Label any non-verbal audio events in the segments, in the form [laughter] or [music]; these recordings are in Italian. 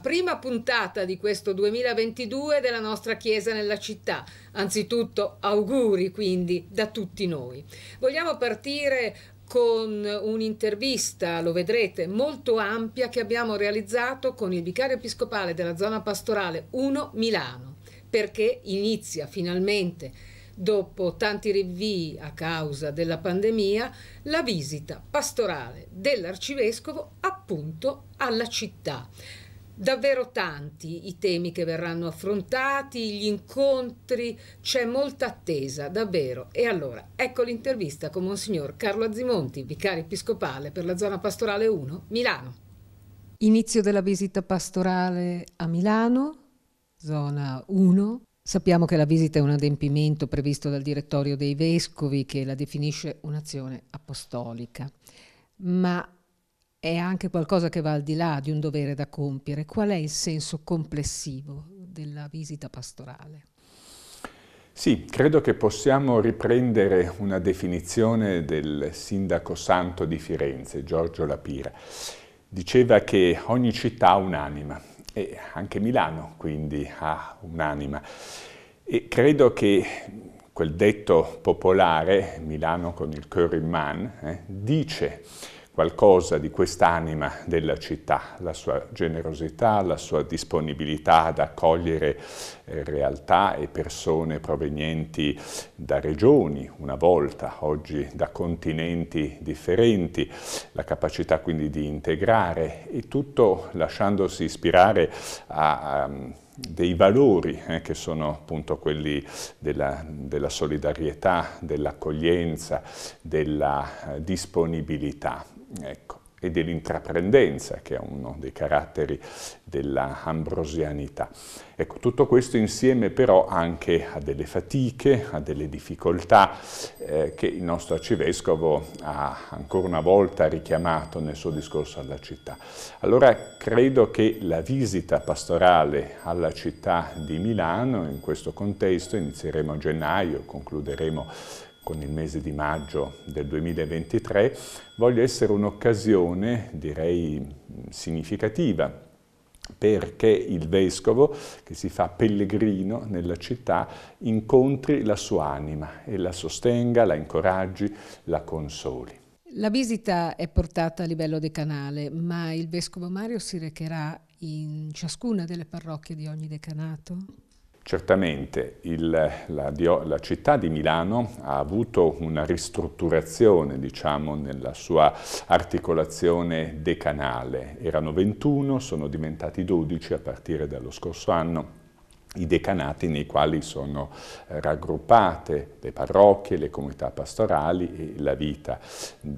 prima puntata di questo 2022 della nostra Chiesa nella città. Anzitutto auguri quindi da tutti noi. Vogliamo partire con un'intervista, lo vedrete, molto ampia che abbiamo realizzato con il vicario episcopale della zona pastorale 1 Milano, perché inizia finalmente, dopo tanti rinvii a causa della pandemia, la visita pastorale dell'arcivescovo appunto alla città davvero tanti i temi che verranno affrontati, gli incontri, c'è molta attesa, davvero. E allora, ecco l'intervista con Monsignor Carlo Azzimonti, vicario episcopale per la zona pastorale 1, Milano. Inizio della visita pastorale a Milano, zona 1. Sappiamo che la visita è un adempimento previsto dal direttorio dei vescovi che la definisce un'azione apostolica, ma è anche qualcosa che va al di là di un dovere da compiere. Qual è il senso complessivo della visita pastorale? Sì, credo che possiamo riprendere una definizione del sindaco santo di Firenze, Giorgio Lapira. Diceva che ogni città ha un'anima e anche Milano quindi ha un'anima. E credo che quel detto popolare, Milano con il cœur in man, eh, dice qualcosa di quest'anima della città, la sua generosità, la sua disponibilità ad accogliere eh, realtà e persone provenienti da regioni una volta, oggi da continenti differenti, la capacità quindi di integrare e tutto lasciandosi ispirare a, a ehm, dei valori eh, che sono appunto quelli della, della solidarietà, dell'accoglienza, della eh, disponibilità ecco, e dell'intraprendenza, che è uno dei caratteri dell'ambrosianità. Ecco, tutto questo insieme però anche a delle fatiche, a delle difficoltà eh, che il nostro arcivescovo ha ancora una volta richiamato nel suo discorso alla città. Allora credo che la visita pastorale alla città di Milano, in questo contesto, inizieremo a gennaio, concluderemo con il mese di maggio del 2023 voglio essere un'occasione, direi significativa, perché il vescovo che si fa pellegrino nella città incontri la sua anima e la sostenga, la incoraggi, la consoli. La visita è portata a livello decanale, ma il vescovo Mario si recherà in ciascuna delle parrocchie di ogni decanato? Certamente il, la, la, città di Milano ha avuto una ristrutturazione diciamo, nella sua articolazione decanale. Erano 21, sono diventati 12 a partire dallo scorso anno i decanati nei quali sono eh, raggruppate le parrocchie, le comunità pastorali e la vita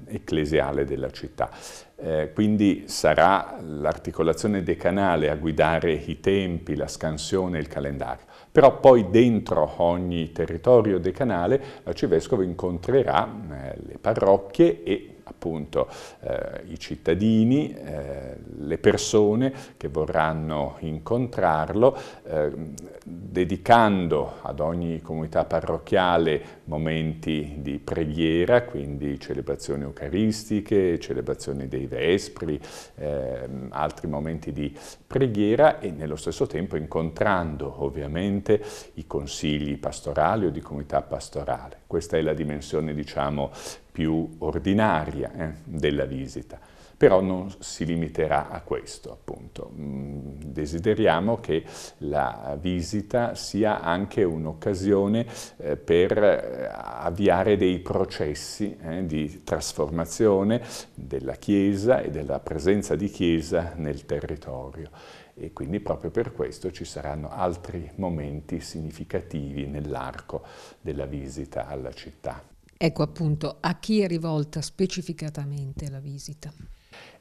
ecclesiale della città. Eh, quindi sarà l'articolazione decanale a guidare i tempi, la scansione e il calendario. Però poi dentro ogni territorio decanale l'arcivescovo incontrerà eh, le parrocchie e appunto eh, i cittadini, eh, le persone che vorranno incontrarlo, eh, dedicando ad ogni comunità parrocchiale momenti di preghiera, quindi celebrazioni eucaristiche, celebrazioni dei vespri, ehm, altri momenti di preghiera e nello stesso tempo incontrando ovviamente i consigli pastorali o di comunità pastorale. Questa è la dimensione diciamo più ordinaria eh, della visita. Però non si limiterà a questo, appunto. Mm, desideriamo che la visita sia anche un'occasione eh, per eh, avviare dei processi eh, di trasformazione della Chiesa e della presenza di Chiesa nel territorio. E quindi proprio per questo ci saranno altri momenti significativi nell'arco della visita alla città. Ecco appunto a chi è rivolta specificatamente la visita.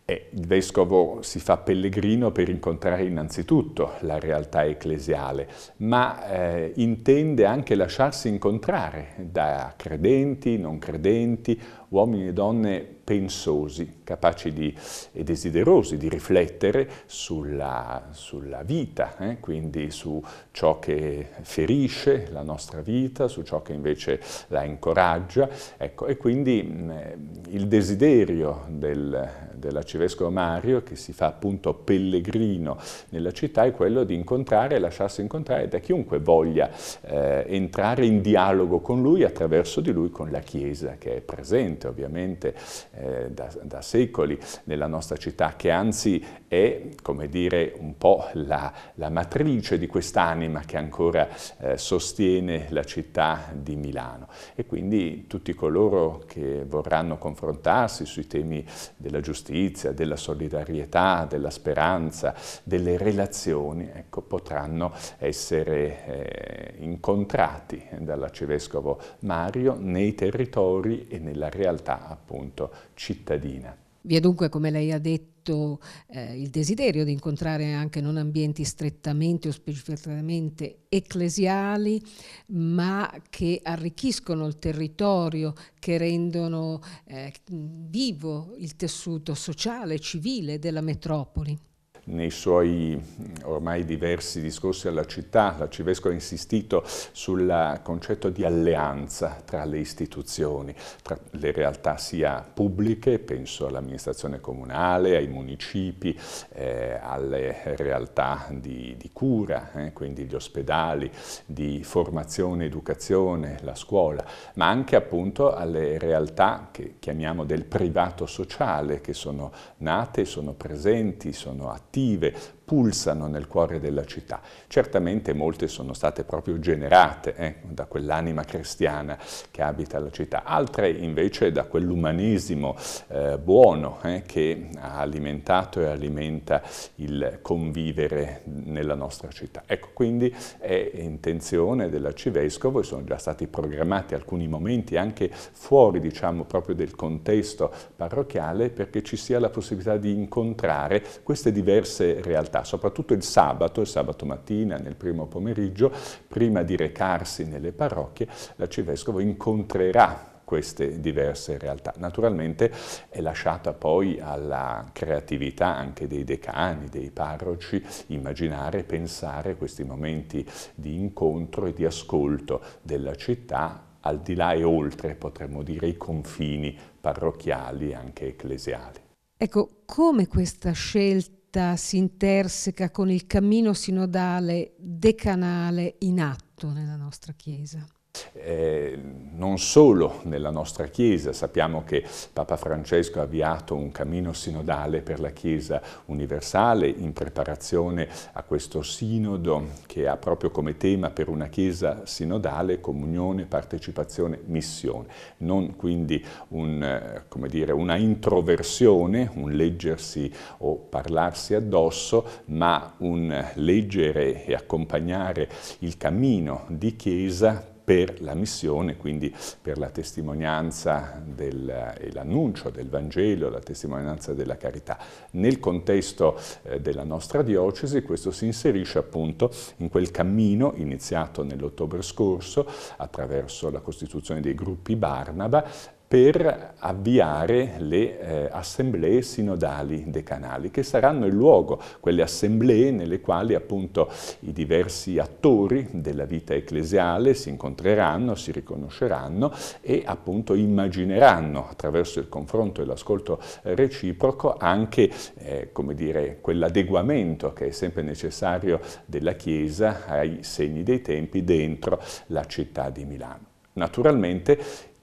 Eh, il vescovo si fa pellegrino per incontrare innanzitutto la realtà ecclesiale, ma eh, intende anche lasciarsi incontrare da credenti, non credenti, uomini e donne pensosi, capaci di, e desiderosi di riflettere sulla, sulla vita, eh? quindi su ciò che ferisce la nostra vita, su ciò che invece la incoraggia. Ecco, e quindi mh, mm, eh, il desiderio del, dell'arcivescovo Mario, che si fa appunto pellegrino nella città, è quello di incontrare lasciarsi incontrare da chiunque voglia eh, entrare in dialogo con lui attraverso di lui con la Chiesa che è presente presente ovviamente eh, da, da, secoli nella nostra città, che anzi è, come dire, un po' la, la matrice di quest'anima che ancora eh, sostiene la città di Milano. E quindi tutti coloro che vorranno confrontarsi sui temi della giustizia, della solidarietà, della speranza, delle relazioni, ecco, potranno essere eh, incontrati dall'arcivescovo Mario nei territori e nella realtà realtà appunto cittadina. Vi è dunque, come lei ha detto, eh, il desiderio di incontrare anche non ambienti strettamente o specificatamente ecclesiali, ma che arricchiscono il territorio, che rendono eh, vivo il tessuto sociale, e civile della metropoli nei suoi ormai diversi discorsi alla città, l'arcivescovo ha insistito sul concetto di alleanza tra le istituzioni, tra le realtà sia pubbliche, penso all'amministrazione comunale, ai municipi, eh, alle realtà di, di cura, eh, quindi gli ospedali, di formazione, educazione, la scuola, ma anche appunto alle realtà che chiamiamo del privato sociale, che sono nate, sono presenti, sono attive attive pulsano nel cuore della città. Certamente molte sono state proprio generate eh, da quell'anima cristiana che abita la città, altre invece da quell'umanesimo eh, buono eh, che ha alimentato e alimenta il convivere nella nostra città. Ecco, quindi è intenzione dell'Arcivescovo e sono già stati programmati alcuni momenti anche fuori, diciamo, proprio del contesto parrocchiale perché ci sia la possibilità di incontrare queste diverse realtà soprattutto il sabato, il sabato mattina, nel primo pomeriggio, prima di recarsi nelle parrocchie, l'arcivescovo incontrerà queste diverse realtà. Naturalmente è lasciata poi alla creatività anche dei decani, dei parroci, immaginare, pensare questi momenti di incontro e di ascolto della città al di là e oltre, potremmo dire, i confini parrocchiali e anche ecclesiali. Ecco, come questa scelta stretta si interseca con il cammino sinodale decanale in atto nella nostra Chiesa. Eh, non solo nella nostra Chiesa, sappiamo che Papa Francesco ha avviato un cammino sinodale per la Chiesa universale in preparazione a questo sinodo che ha proprio come tema per una Chiesa sinodale comunione, partecipazione, missione. Non quindi un, eh, dire, una introversione, un leggersi o parlarsi addosso, ma un leggere e accompagnare il cammino di Chiesa per la missione, quindi per la testimonianza eh, e l'annuncio del Vangelo, la testimonianza della carità. Nel contesto eh, della nostra diocesi questo si inserisce appunto in quel cammino iniziato nell'ottobre scorso attraverso la costituzione dei gruppi Barnaba per avviare le eh, assemblee sinodali decanali, che saranno il luogo, quelle assemblee nelle quali appunto i diversi attori della vita ecclesiale si incontreranno, si riconosceranno e appunto immagineranno attraverso il confronto e l'ascolto eh, reciproco anche, eh, come dire, quell'adeguamento che è sempre necessario della Chiesa ai segni dei tempi dentro la città di Milano. Naturalmente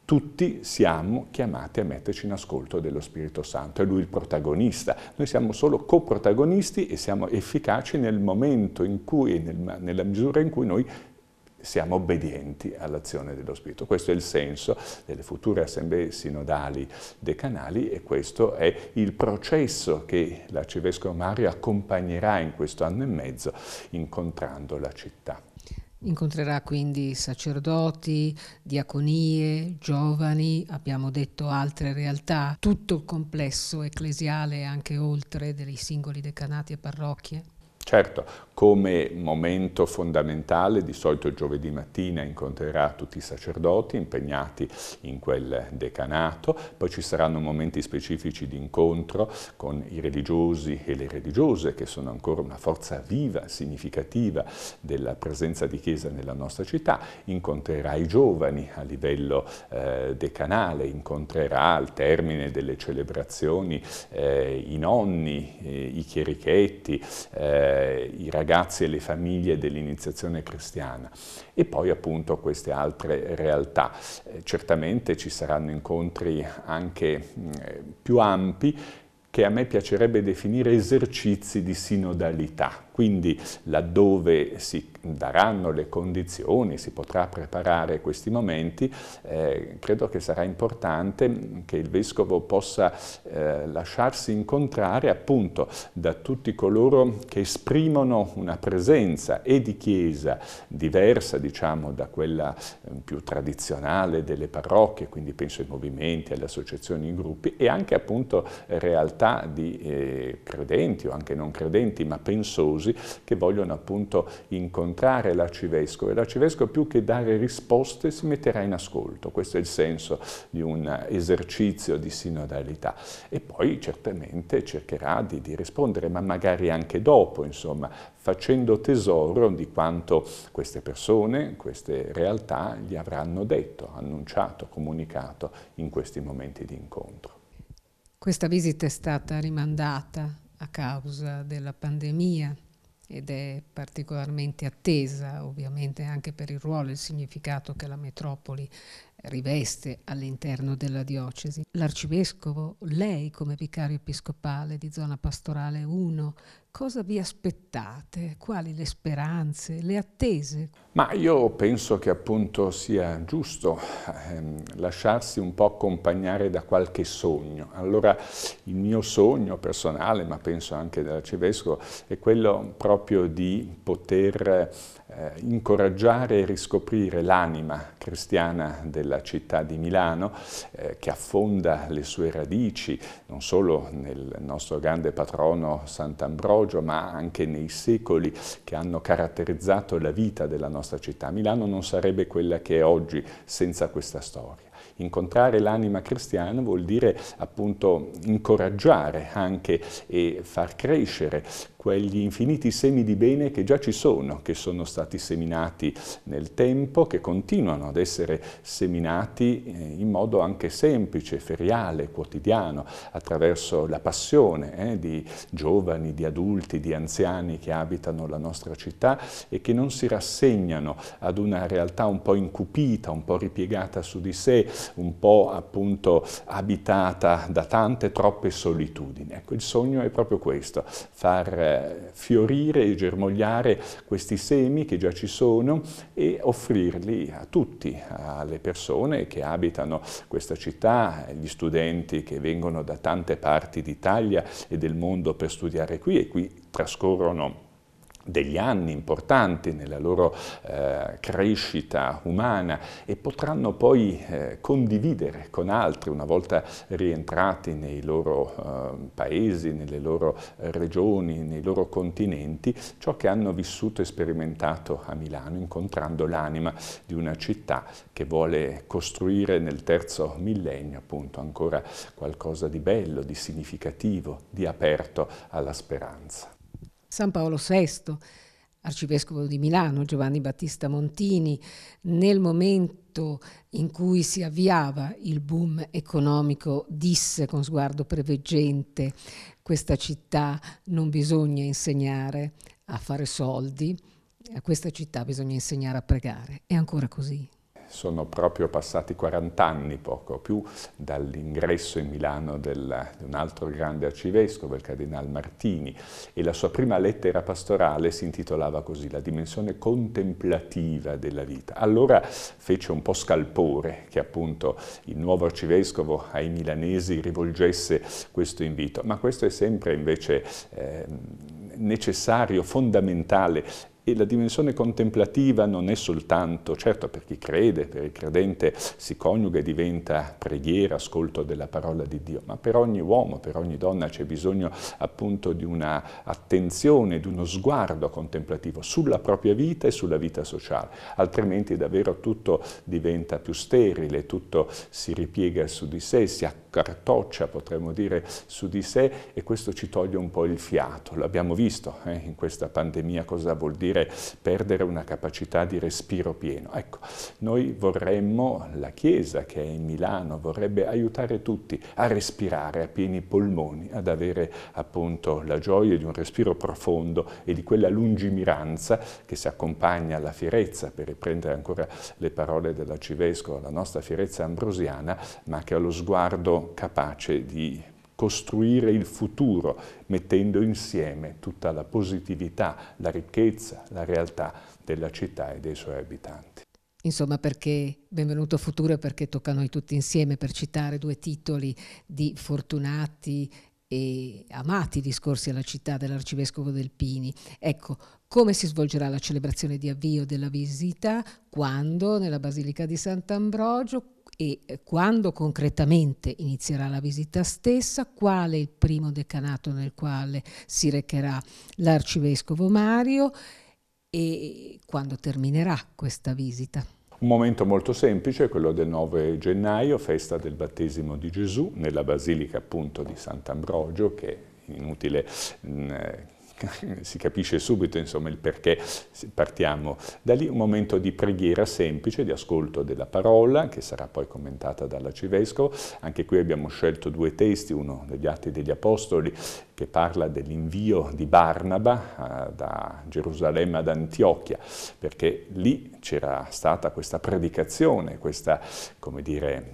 tutti siamo chiamati a metterci in ascolto dello Spirito Santo, è Lui il protagonista. Noi siamo solo coprotagonisti e siamo efficaci nel momento in cui, nel, nella misura in cui noi siamo obbedienti all'azione dello Spirito. Questo è il senso delle future assemblee sinodali decanali e questo è il processo che l'Arcivescovo Mario accompagnerà in questo anno e mezzo incontrando la città. Incontrerà quindi sacerdoti, diaconie, giovani, abbiamo detto altre realtà, tutto il complesso ecclesiale anche oltre dei singoli decanati e parrocchie. Certo, come momento fondamentale, di solito il giovedì mattina incontrerà tutti i sacerdoti impegnati in quel decanato, poi ci saranno momenti specifici di incontro con i religiosi e le religiose, che sono ancora una forza viva, significativa della presenza di Chiesa nella nostra città, incontrerà i giovani a livello eh, decanale, incontrerà al termine delle celebrazioni eh, i nonni, eh, i chierichetti, eh, eh, i ragazzi e le famiglie dell'iniziazione cristiana e poi appunto queste altre realtà. Eh, certamente ci saranno incontri anche mh, mm, eh, più ampi che a me piacerebbe definire esercizi di sinodalità, quindi laddove si daranno le condizioni, si potrà preparare questi momenti, eh, credo che sarà importante che il Vescovo possa eh, lasciarsi incontrare appunto da tutti coloro che esprimono una presenza e di Chiesa diversa diciamo da quella eh, più tradizionale delle parrocchie, quindi penso ai movimenti, alle associazioni, ai gruppi e anche appunto realtà di eh, credenti o anche non credenti ma pensosi studiosi che vogliono appunto incontrare l'arcivescovo e l'arcivescovo più che dare risposte si metterà in ascolto, questo è il senso di un esercizio di sinodalità e poi certamente cercherà di, di rispondere ma magari anche dopo insomma facendo tesoro di quanto queste persone, queste realtà gli avranno detto, annunciato, comunicato in questi momenti di incontro. Questa visita è stata rimandata a causa della pandemia ed è particolarmente attesa ovviamente anche per il ruolo e il significato che la metropoli riveste all'interno della diocesi. L'arcivescovo, lei come vicario episcopale di zona pastorale 1 Cosa vi aspettate? Quali le speranze, le attese? Ma io penso che appunto sia giusto ehm, lasciarsi un po' accompagnare da qualche sogno. Allora il mio sogno personale, ma penso anche dell'arcivescovo, è quello proprio di poter eh, incoraggiare e riscoprire l'anima cristiana della città di Milano eh, che affonda le sue radici non solo nel nostro grande patrono Sant'Ambrogio ma anche nei secoli che hanno caratterizzato la vita della nostra città. Milano non sarebbe quella che è oggi senza questa storia. Incontrare l'anima cristiana vuol dire appunto incoraggiare anche e far crescere quegli infiniti semi di bene che già ci sono, che sono stati seminati nel tempo, che continuano ad essere seminati eh, in modo anche semplice, feriale, quotidiano, attraverso la passione eh, di giovani, di adulti, di anziani che abitano la nostra città e che non si rassegnano ad una realtà un po' incupita, un po' ripiegata su di sé, un po' appunto abitata da tante troppe solitudini. Ecco, il sogno è proprio questo, far eh, fiorire e germogliare questi semi che già ci sono e offrirli a tutti, alle persone che abitano questa città, agli studenti che vengono da tante parti d'Italia e del mondo per studiare qui e qui trascorrono degli anni importanti nella loro eh, crescita umana e potranno poi eh, condividere con altri una volta rientrati nei loro eh, paesi, nelle loro regioni, nei loro continenti, ciò che hanno vissuto e sperimentato a Milano, incontrando l'anima di una città che vuole costruire nel terzo millennio appunto ancora qualcosa di bello, di significativo, di aperto alla speranza. San Paolo VI, arcivescovo di Milano Giovanni Battista Montini, nel momento in cui si avviava il boom economico, disse con sguardo preveggente questa città non bisogna insegnare a fare soldi, a questa città bisogna insegnare a pregare. È ancora così sono proprio passati 40 anni, poco più, dall'ingresso in Milano del, di un altro grande arcivescovo, il Cardinal Martini, e la sua prima lettera pastorale si intitolava così, La dimensione contemplativa della vita. Allora fece un po' scalpore che appunto il nuovo arcivescovo ai milanesi rivolgesse questo invito, ma questo è sempre invece eh, necessario, fondamentale e la dimensione contemplativa non è soltanto, certo per chi crede, per il credente si coniuga e diventa preghiera, ascolto della parola di Dio, ma per ogni uomo, per ogni donna c'è bisogno appunto di una attenzione, di uno sguardo contemplativo sulla propria vita e sulla vita sociale, altrimenti davvero tutto diventa più sterile, tutto si ripiega su di sé, si accartoccia, potremmo dire, su di sé e questo ci toglie un po' il fiato. L'abbiamo visto eh, in questa pandemia cosa vuol dire dire perdere una capacità di respiro pieno. Ecco, noi vorremmo, la Chiesa che è in Milano vorrebbe aiutare tutti a respirare a pieni polmoni, ad avere appunto la gioia di un respiro profondo e di quella lungimiranza che si accompagna alla fierezza, per riprendere ancora le parole dell'arcivescovo, la nostra fierezza ambrosiana, ma che ha lo sguardo capace di costruire il futuro mettendo insieme tutta la positività, la ricchezza, la realtà della città e dei suoi abitanti. Insomma, perché Benvenuto Futuro e perché tocca a noi tutti insieme per citare due titoli di fortunati e amati discorsi alla città dell'arcivescovo del Pini. Ecco, come si svolgerà la celebrazione di avvio della visita? Quando? Nella Basilica di Sant'Ambrogio? e eh, quando concretamente inizierà la visita stessa, qual è il primo decanato nel quale si recherà l'arcivescovo Mario e quando terminerà questa visita. Un momento molto semplice, quello del 9 gennaio, festa del battesimo di Gesù, nella basilica appunto di Sant'Ambrogio, che è inutile mh, mm, eh, [laughs] si capisce subito insomma, il perché partiamo da lì, un momento di preghiera semplice, di ascolto della parola, che sarà poi commentata dall'Arcivescovo, anche qui abbiamo scelto due testi, uno degli Atti degli Apostoli che parla dell'invio di Barnaba eh, da Gerusalemme ad Antiochia, perché lì c'era stata questa predicazione, questa dire,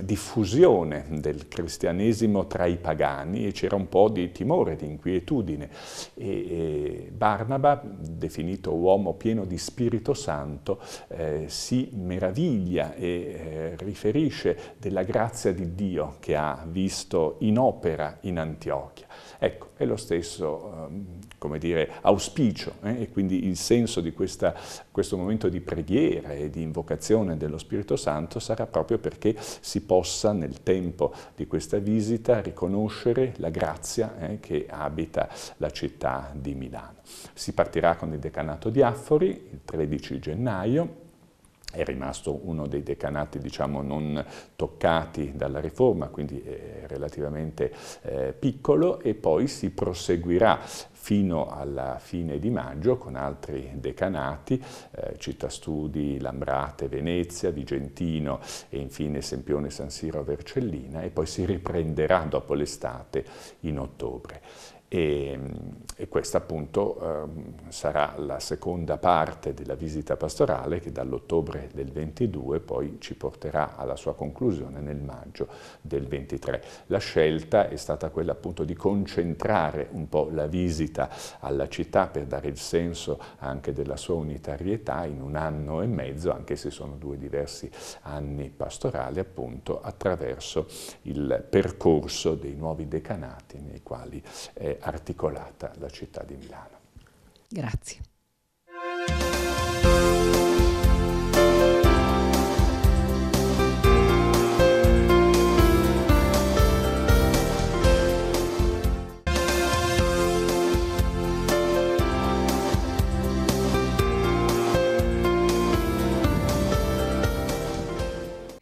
diffusione del cristianesimo tra i pagani e c'era un po' di timore, di inquietudine. E, e Barnaba, definito uomo pieno di Spirito Santo, eh, si meraviglia e eh, riferisce della grazia di Dio che ha visto in opera in Antiochia. Ecco, è lo stesso ehm, come dire, auspicio eh? e quindi il senso di questa, questo momento di preghiera e di invocazione dello Spirito Santo sarà proprio perché si possa nel tempo di questa visita riconoscere la grazia eh, che abita la città di Milano. Si partirà con il decanato di Affori il 13 gennaio è rimasto uno dei decanati diciamo, non toccati dalla riforma, quindi relativamente eh, piccolo e poi si proseguirà fino alla fine di maggio con altri decanati, eh, Città Studi, Lambrate, Venezia, Vigentino e infine Sempione, San Siro, Vercellina e poi si riprenderà dopo l'estate in ottobre. E, e, questa appunto eh, sarà la seconda parte della visita pastorale che dall'ottobre del 22 poi ci porterà alla sua conclusione nel maggio del 23. La scelta è stata quella appunto di concentrare un po' la visita alla città per dare il senso anche della sua unitarietà in un anno e mezzo, anche se sono due diversi anni pastorali appunto attraverso il percorso dei nuovi decanati nei quali eh, articolata la città di Milano. Grazie.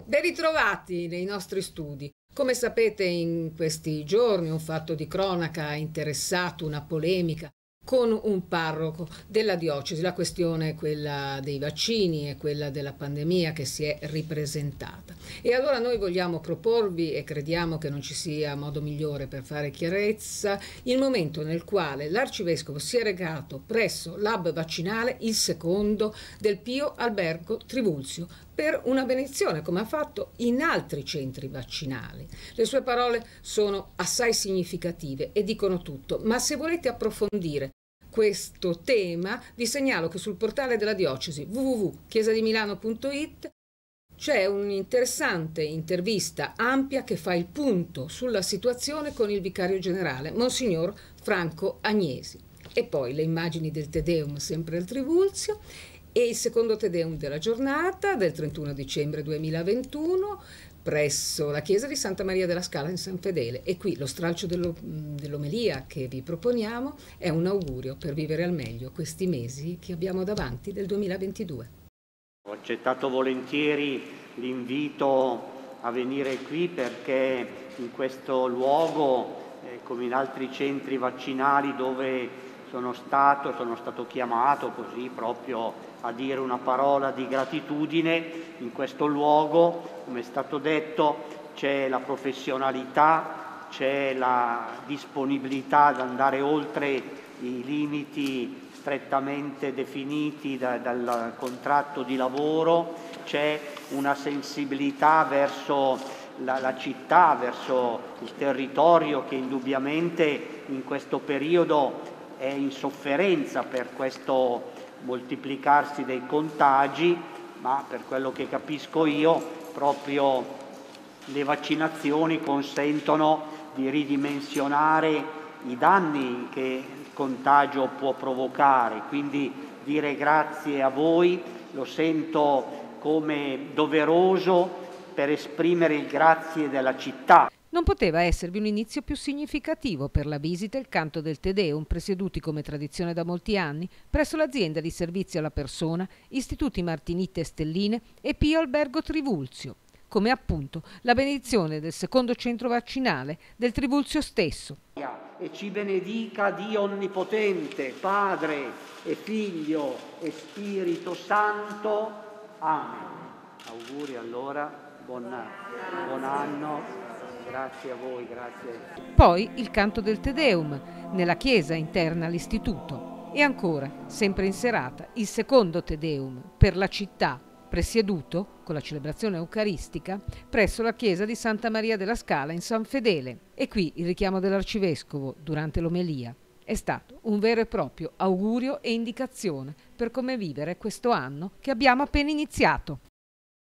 Ben ritrovati nei nostri studi. Come sapete in questi giorni un fatto di cronaca ha interessato una polemica con un parroco della diocesi, la questione è quella dei vaccini e quella della pandemia che si è ripresentata. E allora noi vogliamo proporvi, e crediamo che non ci sia modo migliore per fare chiarezza, il momento nel quale l'arcivescovo si è recato presso l'hub vaccinale, il secondo, del Pio Albergo Trivulzio, per una benedizione, come ha fatto in altri centri vaccinali. Le sue parole sono assai significative e dicono tutto, ma se volete approfondire questo tema, vi segnalo che sul portale della diocesi www.chiesadimilano.it c'è un'interessante intervista ampia che fa il punto sulla situazione con il vicario generale, Monsignor Franco Agnesi. E poi le immagini del Tedeum sempre al Trivulzio e il secondo Tedeum della giornata del 31 dicembre 2021 presso la chiesa di Santa Maria della Scala in San Fedele e qui lo stralcio dell'omelia che vi proponiamo è un augurio per vivere al meglio questi mesi che abbiamo davanti del 2022. Ho accettato volentieri l'invito a venire qui perché in questo luogo, eh, come in altri centri vaccinali dove sono stato, sono stato chiamato così proprio a dire una parola di gratitudine in questo luogo, come è stato detto, c'è la professionalità, c'è la disponibilità ad andare oltre i limiti strettamente definiti da, dal contratto di lavoro, c'è una sensibilità verso la, la, città, verso il territorio che indubbiamente in questo periodo è in sofferenza per questo moltiplicarsi dei contagi, ma per quello che capisco io proprio le vaccinazioni consentono di ridimensionare i danni che il contagio può provocare, quindi dire grazie a voi lo sento come doveroso per esprimere il grazie della città. Non poteva esservi un inizio più significativo per la visita e il canto del Tedeum, presieduti come tradizione da molti anni, presso l'azienda di servizio alla persona, Istituti Martinite e Stelline e Pio Albergo Trivulzio, come appunto la benedizione del secondo centro vaccinale del Trivulzio stesso. E ci benedica Dio Onnipotente, Padre e Figlio e Spirito Santo. Amen. Auguri allora, buon, buon anno. Grazie a voi, grazie. Poi il canto del Tedeum, nella chiesa interna all'istituto. E ancora, sempre in serata, il secondo Tedeum per la città, presieduto, con la celebrazione eucaristica, presso la chiesa di Santa Maria della Scala in San Fedele. E qui il richiamo dell'arcivescovo durante l'omelia è stato un vero e proprio augurio e indicazione per come vivere questo anno che abbiamo appena iniziato.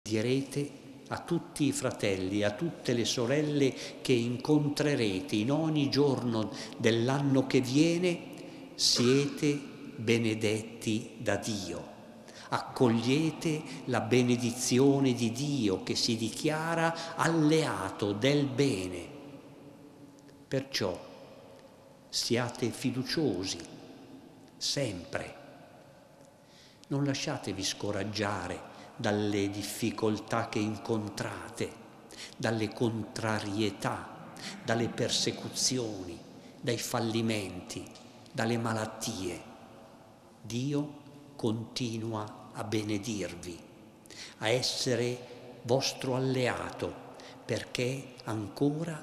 Direte a tutti i fratelli, a tutte le sorelle che incontrerete in ogni giorno dell'anno che viene, siete benedetti da Dio. Accogliete la benedizione di Dio che si dichiara alleato del bene. Perciò siate fiduciosi sempre. Non lasciatevi scoraggiare dalle difficoltà che incontrate, dalle contrarietà, dalle persecuzioni, dai fallimenti, dalle malattie. Dio continua a benedirvi, a essere vostro alleato, perché ancora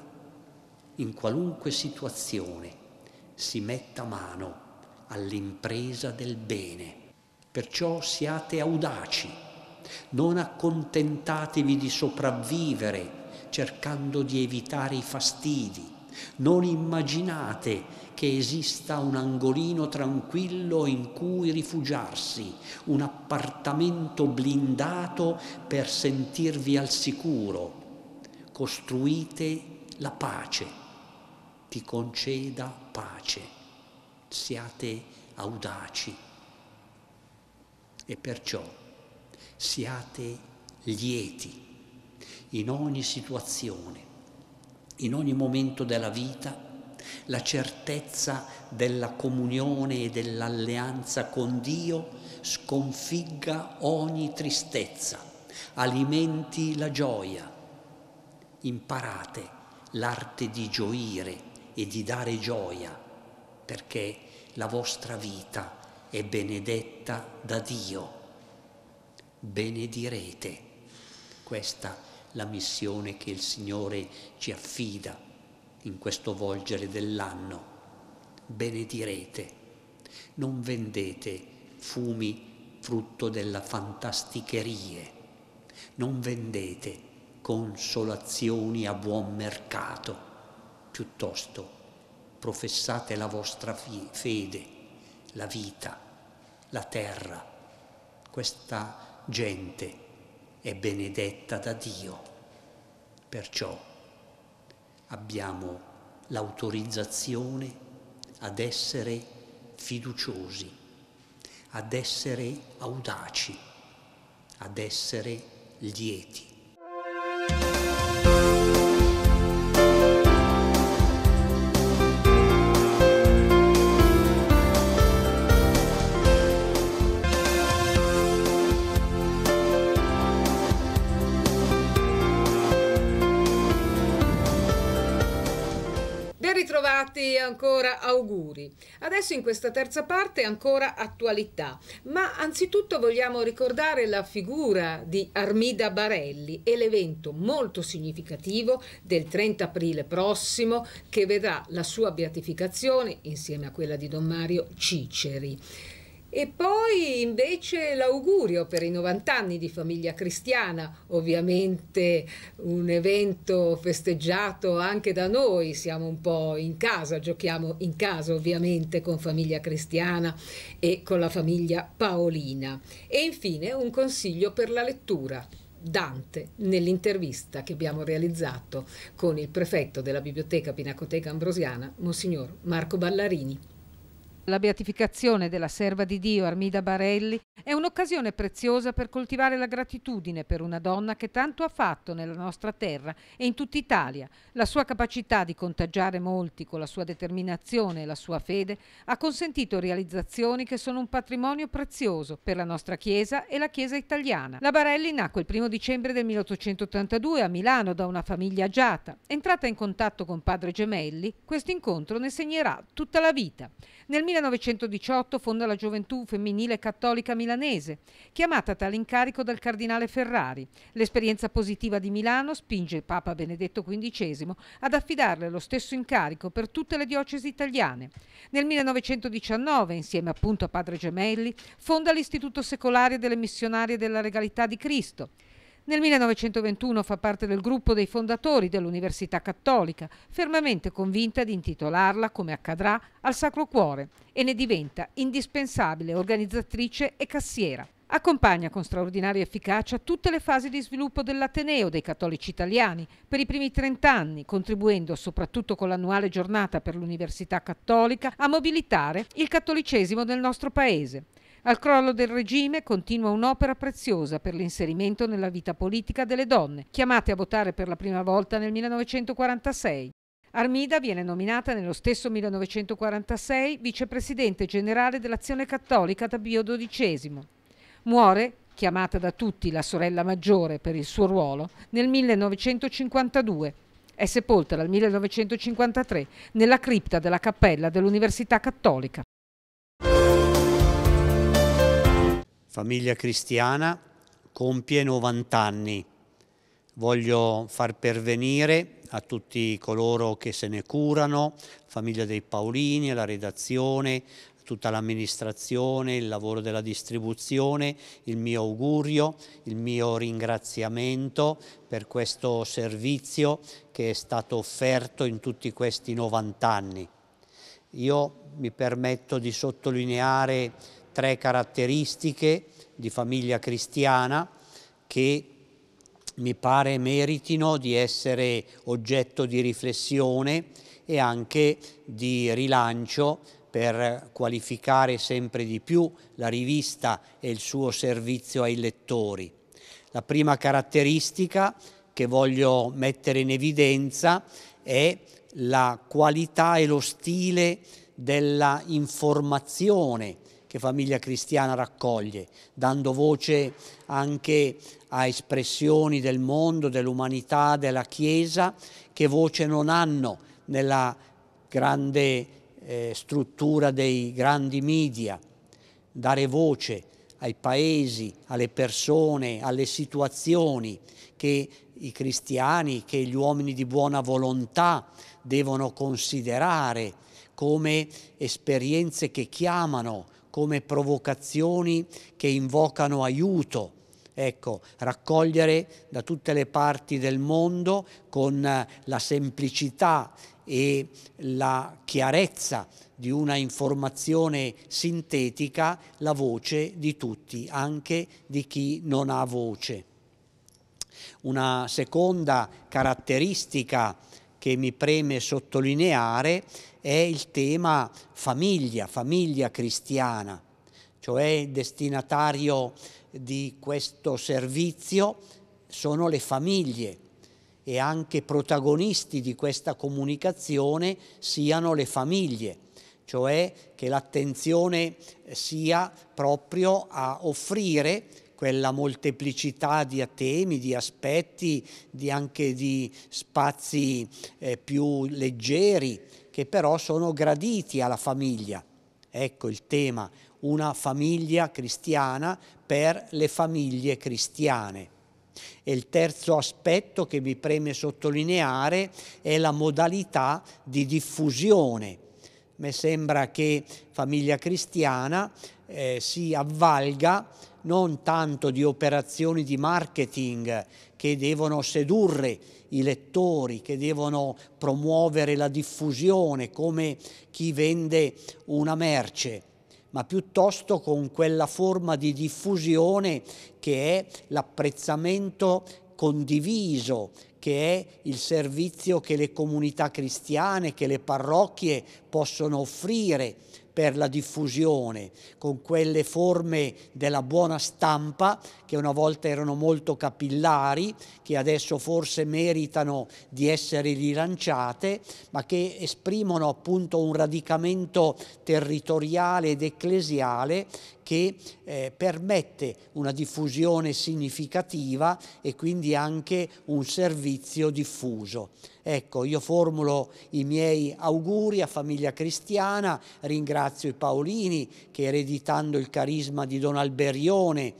in qualunque situazione si metta mano all'impresa del bene. Perciò siate audaci non accontentatevi di sopravvivere cercando di evitare i fastidi. Non immaginate che esista un angolino tranquillo in cui rifugiarsi, un appartamento blindato per sentirvi al sicuro. Costruite la pace, ti conceda pace, siate audaci. E perciò siate lieti in ogni situazione, in ogni momento della vita, la certezza della comunione e dell'alleanza con Dio sconfigga ogni tristezza, alimenti la gioia. Imparate l'arte di gioire e di dare gioia, perché la vostra vita è benedetta da Dio benedirete. Questa è la missione che il Signore ci affida in questo volgere dell'anno. Benedirete, non vendete fumi frutto della fantasticherie, non vendete consolazioni a buon mercato, piuttosto professate la vostra fede, la vita, la terra, questa gente è benedetta da Dio. Perciò abbiamo l'autorizzazione ad essere fiduciosi, ad essere audaci, ad essere lieti. ancora auguri. Adesso in questa terza parte ancora attualità, ma anzitutto vogliamo ricordare la figura di Armida Barelli e l'evento molto significativo del 30 aprile prossimo che vedrà la sua beatificazione insieme a quella di Don Mario Ciceri. E poi invece l'augurio per i 90 anni di famiglia cristiana, ovviamente un evento festeggiato anche da noi, siamo un po' in casa, giochiamo in casa ovviamente con famiglia cristiana e con la famiglia paolina. E infine un consiglio per la lettura. Dante nell'intervista che abbiamo realizzato con il prefetto della Biblioteca Pinacoteca Ambrosiana, Monsignor Marco Ballarini. La beatificazione della serva di Dio Armida Barelli è un'occasione preziosa per coltivare la gratitudine per una donna che tanto ha fatto nella nostra terra e in tutta Italia, la sua capacità di contagiare molti con la sua determinazione e la sua fede ha consentito realizzazioni che sono un patrimonio prezioso per la nostra Chiesa e la Chiesa italiana. La Barelli nacque il 1 dicembre del 1882 a Milano da una famiglia agiata. Entrata in contatto con padre Gemelli, questo incontro ne segnerà tutta la vita. Nel 1918 fonda la Gioventù Femminile Cattolica Milanese, chiamata a tale incarico dal cardinale Ferrari. L'esperienza positiva di Milano spinge Papa Benedetto XV ad affidarle lo stesso incarico per tutte le diocesi italiane. Nel 1919, insieme appunto a Padre Gemelli, fonda l'Istituto Secolare delle Missionarie della Regalità di Cristo. Nel 1921 fa parte del gruppo dei fondatori dell'Università Cattolica, fermamente convinta di intitolarla, come accadrà, al Sacro Cuore e ne diventa indispensabile organizzatrice e cassiera. Accompagna con straordinaria efficacia tutte le fasi di sviluppo dell'Ateneo dei cattolici italiani per i primi 30 anni, contribuendo soprattutto con l'annuale giornata per l'Università Cattolica a mobilitare il cattolicesimo del nostro Paese. Al crollo del regime continua un'opera preziosa per l'inserimento nella vita politica delle donne, chiamate a votare per la prima volta nel 1946. Armida viene nominata nello stesso 1946 vicepresidente generale dell'Azione Cattolica da Pio XII. Muore, chiamata da tutti la sorella maggiore per il suo ruolo, nel 1952. È sepolta dal 1953 nella cripta della cappella dell'Università Cattolica. Famiglia cristiana compie 90 anni. Voglio far pervenire a tutti coloro che se ne curano, famiglia dei Paolini, alla redazione, tutta l'amministrazione, il lavoro della distribuzione, il mio augurio, il mio ringraziamento per questo servizio che è stato offerto in tutti questi 90 anni. Io mi permetto di sottolineare tre caratteristiche di famiglia cristiana che mi pare meritino di essere oggetto di riflessione e anche di rilancio per qualificare sempre di più la rivista e il suo servizio ai lettori. La prima caratteristica che voglio mettere in evidenza è la qualità e lo stile della informazione che Famiglia Cristiana raccoglie, dando voce anche a espressioni del mondo, dell'umanità, della Chiesa, che voce non hanno nella grande eh, struttura dei grandi media, dare voce ai paesi, alle persone, alle situazioni che i cristiani, che gli uomini di buona volontà devono considerare come esperienze che chiamano, come provocazioni che invocano aiuto Ecco, raccogliere da tutte le parti del mondo con eh, la semplicità e la chiarezza di una informazione sintetica la voce di tutti, anche di chi non ha voce. Una seconda caratteristica che mi preme sottolineare è il tema famiglia, famiglia cristiana, cioè il destinatario di questo servizio sono le famiglie e anche protagonisti di questa comunicazione siano le famiglie, cioè che l'attenzione sia proprio a offrire quella molteplicità di temi, di aspetti, di anche di spazi eh, più leggeri che però sono graditi alla famiglia. Ecco il tema una famiglia cristiana per le famiglie cristiane. E il terzo aspetto che mi preme sottolineare è la modalità di diffusione. Mi sembra che famiglia cristiana eh, si avvalga non tanto di operazioni di marketing che devono sedurre i lettori, che devono promuovere la diffusione come chi vende una merce, ma piuttosto con quella forma di diffusione che è l'apprezzamento condiviso, che è il servizio che le comunità cristiane, che le parrocchie possono offrire per la diffusione, con quelle forme della buona stampa che una volta erano molto capillari, che adesso forse meritano di essere rilanciate, ma che esprimono appunto un radicamento territoriale ed ecclesiale che eh, permette una diffusione significativa e quindi anche un servizio diffuso. Ecco, io formulo i miei auguri a Famiglia Cristiana, ringrazio i Paolini che ereditando il carisma di Don Alberione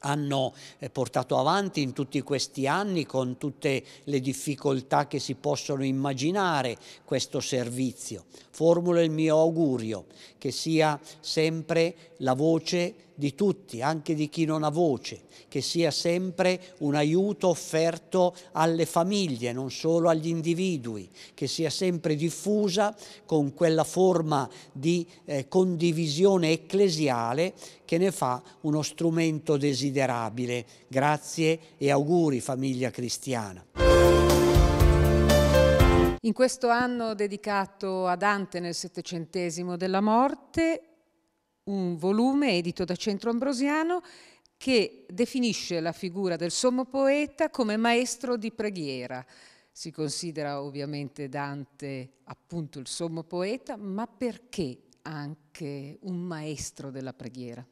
hanno eh, portato avanti in tutti questi anni con tutte le difficoltà che si possono immaginare questo servizio. Formulo il mio augurio che sia sempre la voce di tutti, anche di chi non ha voce, che sia sempre un aiuto offerto alle famiglie, non solo agli individui, che sia sempre diffusa con quella forma di eh, condivisione ecclesiale che ne fa uno strumento desiderabile. Grazie e auguri famiglia cristiana. In questo anno dedicato a Dante nel Settecentesimo della morte, un volume edito da Centro Ambrosiano che definisce la figura del sommo poeta come maestro di preghiera. Si considera ovviamente Dante appunto il sommo poeta, ma perché anche un maestro della preghiera?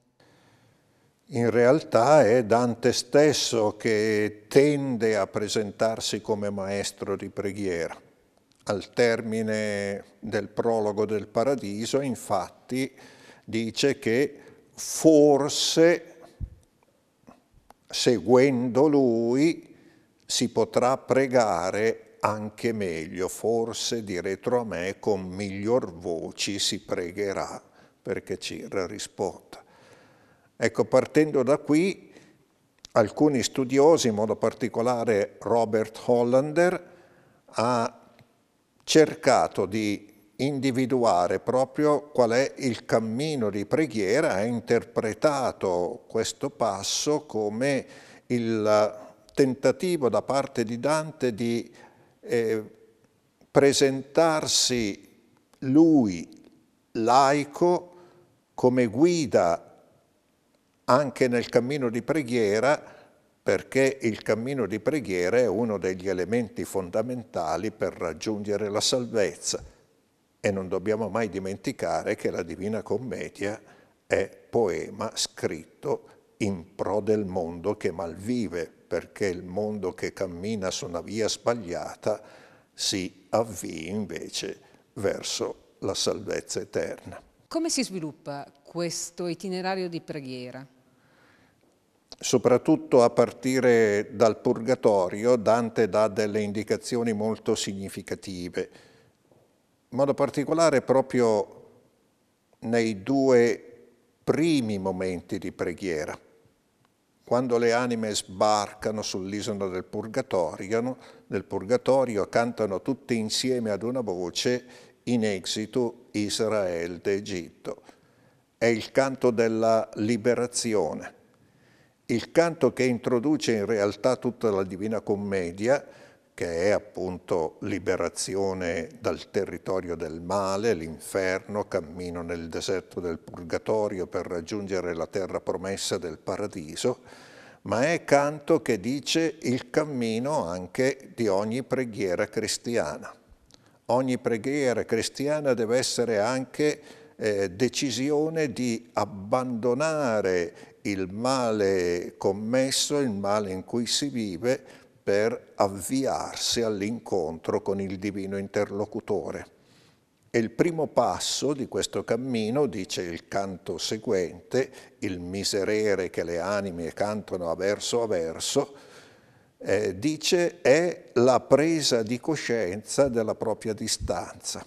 In realtà è Dante stesso che tende a presentarsi come maestro di preghiera. Al termine del prologo del paradiso, infatti, dice che forse seguendo lui si potrà pregare anche meglio, forse dietro a me con miglior voci si pregherà perché ci risponda. Ecco, partendo da qui, alcuni studiosi, in modo particolare Robert Hollander, ha cercato di individuare proprio qual è il cammino di preghiera, ha interpretato questo passo come il tentativo da parte di Dante di eh, presentarsi lui laico come guida anche nel cammino di preghiera, perché il cammino di preghiera è uno degli elementi fondamentali per raggiungere la salvezza. E non dobbiamo mai dimenticare che la Divina Commedia è poema scritto in pro del mondo che malvive, perché il mondo che cammina su una via sbagliata si avvii invece verso la salvezza eterna. Come si sviluppa questo itinerario di preghiera? Soprattutto a partire dal Purgatorio, Dante dà delle indicazioni molto significative in modo particolare proprio nei due primi momenti di preghiera, quando le anime sbarcano sull'isola del purgatorio, no? del purgatorio cantano tutte insieme ad una voce in esito Israel d'Egitto. È il canto della liberazione, il canto che introduce in realtà tutta la Divina Commedia, che è appunto liberazione dal territorio del male, l'inferno, cammino nel deserto del purgatorio per raggiungere la terra promessa del paradiso, ma è canto che dice il cammino anche di ogni preghiera cristiana. Ogni preghiera cristiana deve essere anche eh, decisione di abbandonare il male commesso, il male in cui si vive, per avviarsi all'incontro con il divino interlocutore. E il primo passo di questo cammino, dice il canto seguente, il miserere che le anime cantano a verso a verso, eh, dice è la presa di coscienza della propria distanza.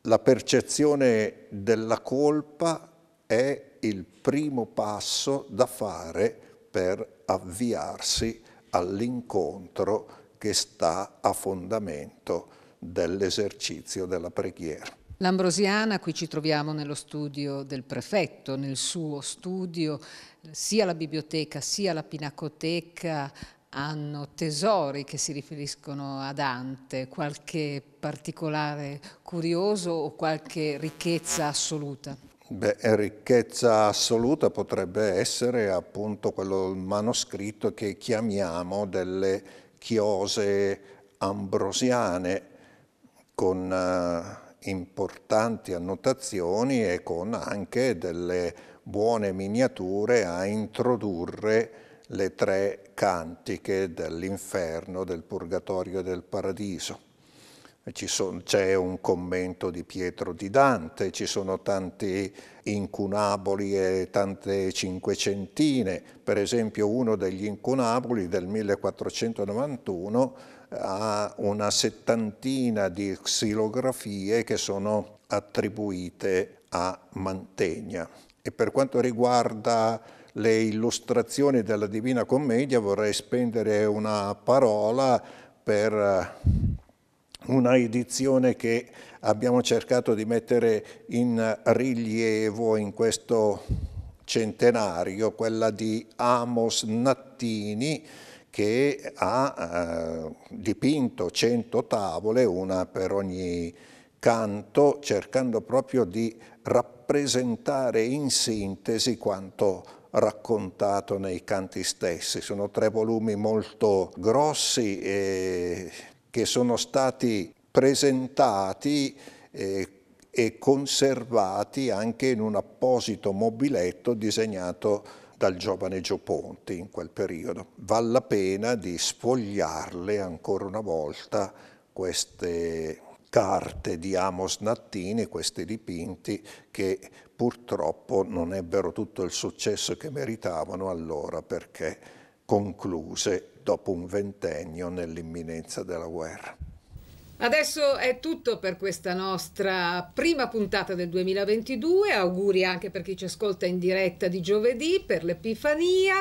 La percezione della colpa è il primo passo da fare per avviarsi all'incontro che sta a fondamento dell'esercizio della preghiera. L'Ambrosiana, qui ci troviamo nello studio del prefetto, nel suo studio, sia la biblioteca sia la pinacoteca hanno tesori che si riferiscono a Dante, qualche particolare curioso o qualche ricchezza assoluta? Beh, ricchezza assoluta potrebbe essere appunto quello manoscritto che chiamiamo delle chiose ambrosiane con eh, importanti annotazioni e con anche delle buone miniature a introdurre le tre cantiche dell'inferno, del purgatorio e del paradiso. Eh, c'è un commento di Pietro di Dante, ci sono tanti incunaboli e tante cinquecentine, per esempio uno degli incunaboli del 1491 eh, ha una settantina di xilografie che sono attribuite a Mantegna. E per quanto riguarda le illustrazioni della Divina Commedia vorrei spendere una parola per eh, una edizione che abbiamo cercato di mettere in rilievo in questo centenario, quella di Amos Nattini che ha eh, dipinto 100 tavole, una per ogni canto, cercando proprio di rappresentare in sintesi quanto raccontato nei canti stessi. Sono tre volumi molto grossi e che sono stati presentati eh, e conservati anche in un apposito mobiletto disegnato dal giovane Gio Ponti in quel periodo. Vale la pena di sfogliarle ancora una volta queste carte di Amos Nattini, questi dipinti che purtroppo non ebbero tutto il successo che meritavano allora perché concluse dopo un ventennio nell'imminenza della guerra. Adesso è tutto per questa nostra prima puntata del 2022, auguri anche per chi ci ascolta in diretta di giovedì per l'Epifania,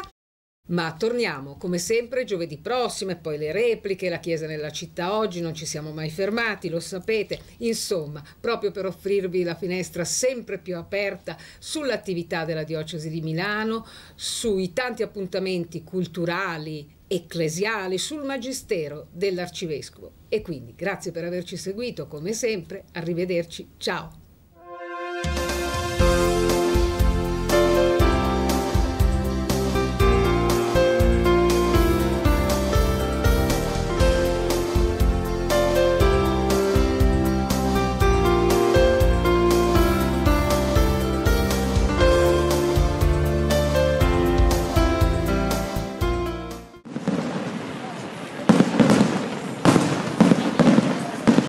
ma torniamo come sempre giovedì prossimo e poi le repliche, la Chiesa nella città oggi, non ci siamo mai fermati, lo sapete, insomma, proprio per offrirvi la finestra sempre più aperta sull'attività della Diocesi di Milano, sui tanti appuntamenti culturali ecclesiale sul magistero dell'arcivescovo. E quindi grazie per averci seguito come sempre, arrivederci, ciao!